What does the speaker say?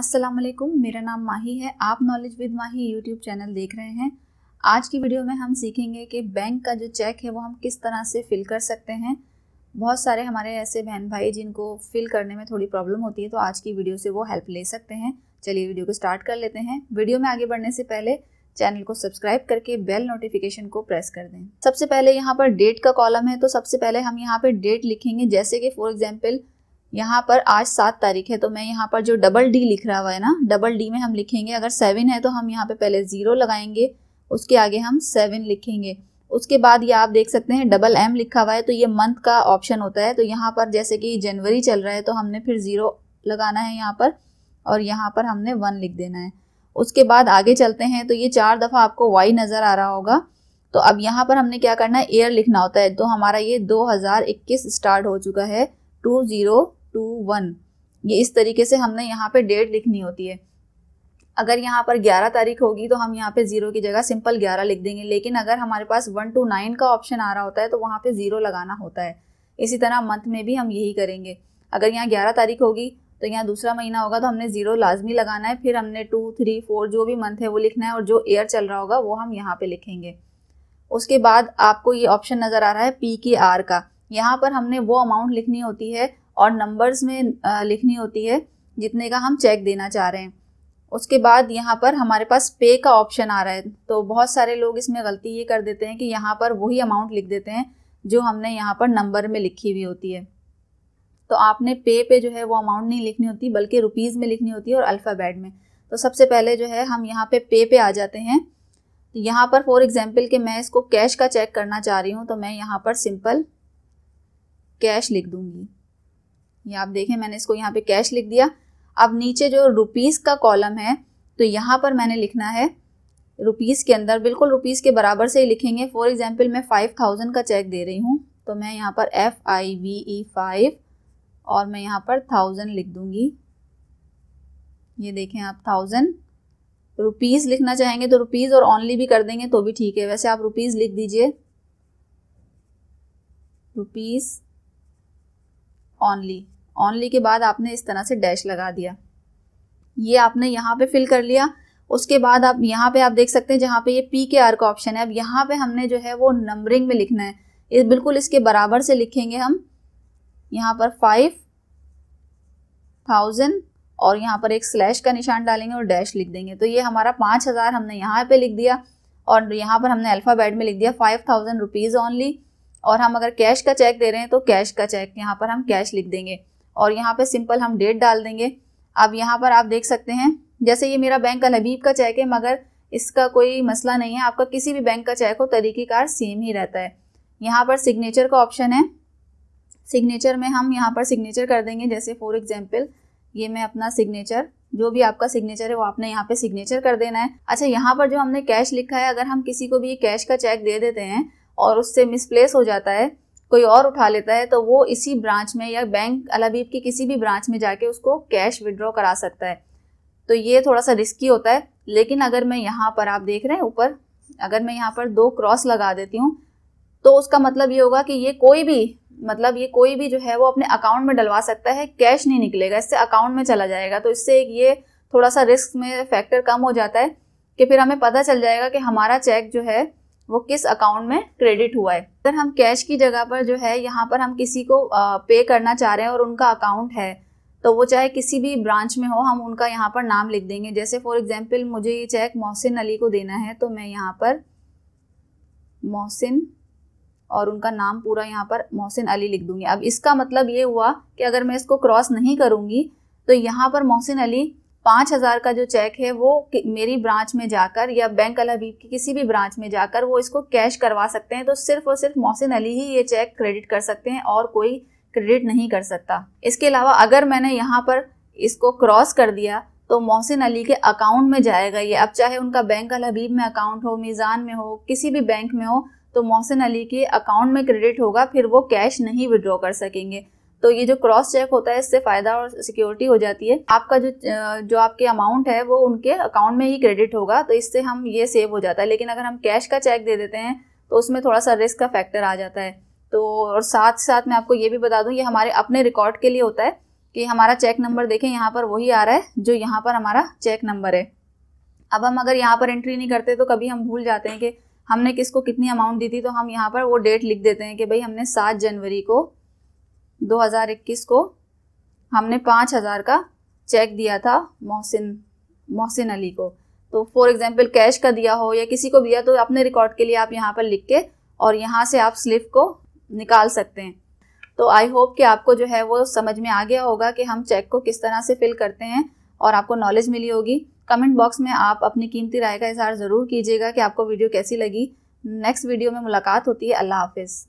अस्सलाम वालेकुम मेरा नाम माही है आप knowledge with Mahi YouTube channel देख रहे हैं आज की वीडियो में हम सीखेंगे कि बैंक का जो चेक है वो हम किस तरह से फ़िल कर सकते हैं बहुत सारे हमारे ऐसे बहन भाई जिनको फ़िल करने में थोड़ी प्रॉब्लम होती है तो आज की वीडियो से वो हेल्प ले सकते हैं चलिए वीडियो को स्टार्ट कर लेते हैं वीडियो में आगे बढ़ने से पहले चैनल को सब्सक्राइब करके बेल नोटिफिकेशन को प्रेस कर दें सबसे पहले यहाँ पर डेट का कॉलम है तो सबसे पहले हम यहाँ पर डेट लिखेंगे जैसे कि फॉर एग्जाम्पल यहाँ पर आज सात तारीख है तो मैं यहाँ पर जो डबल डी लिख रहा हुआ है ना डबल डी में हम लिखेंगे अगर सेवन है तो हम यहाँ पे पहले ज़ीरो लगाएंगे उसके आगे हम सेवन लिखेंगे उसके बाद ये आप देख सकते हैं डबल एम लिखा हुआ है तो ये मंथ का ऑप्शन होता है तो यहाँ पर जैसे कि जनवरी चल रहा है तो हमने फिर ज़ीरो लगाना है यहाँ पर और यहाँ पर हमने वन लिख देना है उसके बाद आगे चलते हैं तो ये चार दफ़ा आपको वाई नज़र आ रहा होगा तो अब यहाँ पर हमने क्या करना है ईयर लिखना होता है तो हमारा ये 2021 स्टार्ट हो चुका है टू ज़ीरो टू वन ये इस तरीके से हमने यहाँ पे डेट लिखनी होती है अगर यहाँ पर 11 तारीख होगी तो हम यहाँ पे ज़ीरो की जगह सिंपल 11 लिख देंगे लेकिन अगर हमारे पास वन टू नाइन का ऑप्शन आ रहा होता है तो वहाँ पे ज़ीरो लगाना होता है इसी तरह मंथ में भी हम यही करेंगे अगर यहाँ ग्यारह तारीख होगी तो यहाँ दूसरा महीना होगा तो हमने ज़ीरो लाजमी लगाना है फिर हमने टू थ्री फोर जो भी मंथ है वो लिखना है और जो ईयर चल रहा होगा वो हम यहाँ पर लिखेंगे उसके बाद आपको ये ऑप्शन नज़र आ रहा है पी के आर का यहाँ पर हमने वो अमाउंट लिखनी होती है और नंबर्स में लिखनी होती है जितने का हम चेक देना चाह रहे हैं उसके बाद यहाँ पर हमारे पास पे का ऑप्शन आ रहा है तो बहुत सारे लोग इसमें गलती ये कर देते हैं कि यहाँ पर वही अमाउंट लिख देते हैं जो हमने यहाँ पर नंबर में लिखी हुई होती है तो आपने पे पे जो है वो अमाउंट नहीं लिखनी होती बल्कि रुपीज़ में लिखनी होती है और अल्फ़ाबेट में तो सबसे पहले जो है हम यहाँ पे पे पे आ जाते हैं तो यहाँ पर फॉर एग्जाम्पल कि मैं इसको कैश का चेक करना चाह रही हूँ तो मैं यहाँ पर सिंपल कैश लिख दूँगी ये आप देखें मैंने इसको यहाँ पे कैश लिख दिया अब नीचे जो रुपीज़ का कॉलम है तो यहाँ पर मैंने लिखना है रुपीज़ के अंदर बिल्कुल रुपीज़ के बराबर से ही लिखेंगे फॉर एग्जाम्पल मैं फाइव थाउजेंड का चेक दे रही हूँ तो मैं यहाँ पर F I V E five और मैं यहाँ पर थाउजेंड लिख दूंगी ये देखें आप थाउजेंड रुपीज़ लिखना चाहेंगे तो रुपीज़ और ऑनली भी कर देंगे तो भी ठीक है वैसे आप रुपीज़ लिख दीजिए रुपीज़ ऑनली ऑनली के बाद आपने इस तरह से डैश लगा दिया ये आपने यहाँ पे फिल कर लिया उसके बाद आप यहाँ पे आप देख सकते हैं जहाँ पे ये पी के आर का ऑप्शन है अब यहाँ पे हमने जो है वो नंबरिंग में लिखना है इस बिल्कुल इसके बराबर से लिखेंगे हम यहाँ पर फाइव थाउजेंड और यहाँ पर एक स्लैश का निशान डालेंगे और डैश लिख देंगे तो ये हमारा पाँच हज़ार हमने यहाँ पे लिख दिया और यहाँ पर हमने अल्फ़ाबेट में लिख दिया फाइव थाउजेंड रुपीज़ ऑनली और हम अगर कैश का चेक दे रहे हैं तो कैश का चेक यहाँ पर हम कैश लिख देंगे और यहाँ पे सिंपल हम डेट डाल देंगे अब यहाँ पर आप देख सकते हैं जैसे ये मेरा बैंक अल हबीब का चेक है मगर इसका कोई मसला नहीं है आपका किसी भी बैंक का चेक हो तरीक़ेकार सेम ही रहता है यहाँ पर सिग्नेचर का ऑप्शन है सिग्नेचर में हम यहाँ पर सिग्नेचर कर देंगे जैसे फॉर एग्जाम्पल ये मैं अपना सिग्नेचर जो भी आपका सिग्नेचर है वो आपने यहाँ पे सिग्नेचर कर देना है अच्छा यहाँ पर जो हमने कैश लिखा है अगर हम किसी को भी कैश का चेक दे देते हैं और उससे मिसप्लेस हो जाता है कोई और उठा लेता है तो वो इसी ब्रांच में या बैंक अलाबीब की किसी भी ब्रांच में जाके उसको कैश विड्रॉ करा सकता है तो ये थोड़ा सा रिस्की होता है लेकिन अगर मैं यहाँ पर आप देख रहे हैं ऊपर अगर मैं यहाँ पर दो क्रॉस लगा देती हूँ तो उसका मतलब ये होगा कि ये कोई भी मतलब ये कोई भी जो है वो अपने अकाउंट में डलवा सकता है कैश नहीं निकलेगा इससे अकाउंट में चला जाएगा तो इससे एक ये थोड़ा सा रिस्क में फैक्टर कम हो जाता है कि फिर हमें पता चल जाएगा कि हमारा चेक जो है वो किस अकाउंट में क्रेडिट हुआ है अगर हम कैश की जगह पर जो है यहाँ पर हम किसी को पे करना चाह रहे हैं और उनका अकाउंट है तो वो चाहे किसी भी ब्रांच में हो हम उनका यहाँ पर नाम लिख देंगे जैसे फॉर एग्जाम्पल मुझे ये चेक मोहसिन अली को देना है तो मैं यहाँ पर मोहसिन और उनका नाम पूरा यहाँ पर मोहसिन अली लिख दूंगी अब इसका मतलब ये हुआ कि अगर मैं इसको क्रॉस नहीं करूँगी तो यहाँ पर मोहसिन अली पाँच हज़ार का जो चेक है वो मेरी ब्रांच में जाकर या बैंक अल हबीब की किसी भी ब्रांच में जाकर वो इसको कैश करवा सकते हैं तो सिर्फ और सिर्फ मोहसिन अली ही ये चेक क्रेडिट कर सकते हैं और कोई क्रेडिट नहीं कर सकता इसके अलावा अगर मैंने यहाँ पर इसको क्रॉस कर दिया तो मोहसिन अली के अकाउंट में जाएगा ये अब चाहे उनका बैंक अल हबीब में अकाउंट हो मीज़ान में हो किसी भी बैंक में हो तो मोहसिन अली के अकाउंट में क्रेडिट होगा फिर वो कैश नहीं विड्रॉ कर सकेंगे तो ये जो क्रॉस चेक होता है इससे फायदा और सिक्योरिटी हो जाती है आपका जो जो आपके अमाउंट है वो उनके अकाउंट में ही क्रेडिट होगा तो इससे हम ये सेव हो जाता है लेकिन अगर हम कैश का चेक दे देते हैं तो उसमें थोड़ा सा रिस्क का फैक्टर आ जाता है तो और साथ साथ मैं आपको ये भी बता दूँ ये हमारे अपने रिकॉर्ड के लिए होता है कि हमारा चेक नंबर देखें यहाँ पर वही आ रहा है जो यहाँ पर हमारा चेक नंबर है अब हम अगर यहाँ पर एंट्री नहीं करते तो कभी हम भूल जाते हैं कि हमने किसको कितनी अमाउंट दी थी तो हम यहाँ पर वो डेट लिख देते हैं कि भाई हमने सात जनवरी को 2021 को हमने 5000 का चेक दिया था मोहसिन मोहसिन अली को तो फॉर एग्जाम्पल कैश का दिया हो या किसी को दिया तो अपने रिकॉर्ड के लिए आप यहाँ पर लिख के और यहाँ से आप स्लिप को निकाल सकते हैं तो आई होप कि आपको जो है वो समझ में आ गया होगा कि हम चेक को किस तरह से फिल करते हैं और आपको नॉलेज मिली होगी कमेंट बॉक्स में आप अपनी कीमती राय का इजहार ज़रूर कीजिएगा कि आपको वीडियो कैसी लगी नेक्स्ट वीडियो में मुलाकात होती है अल्लाह हाफिज़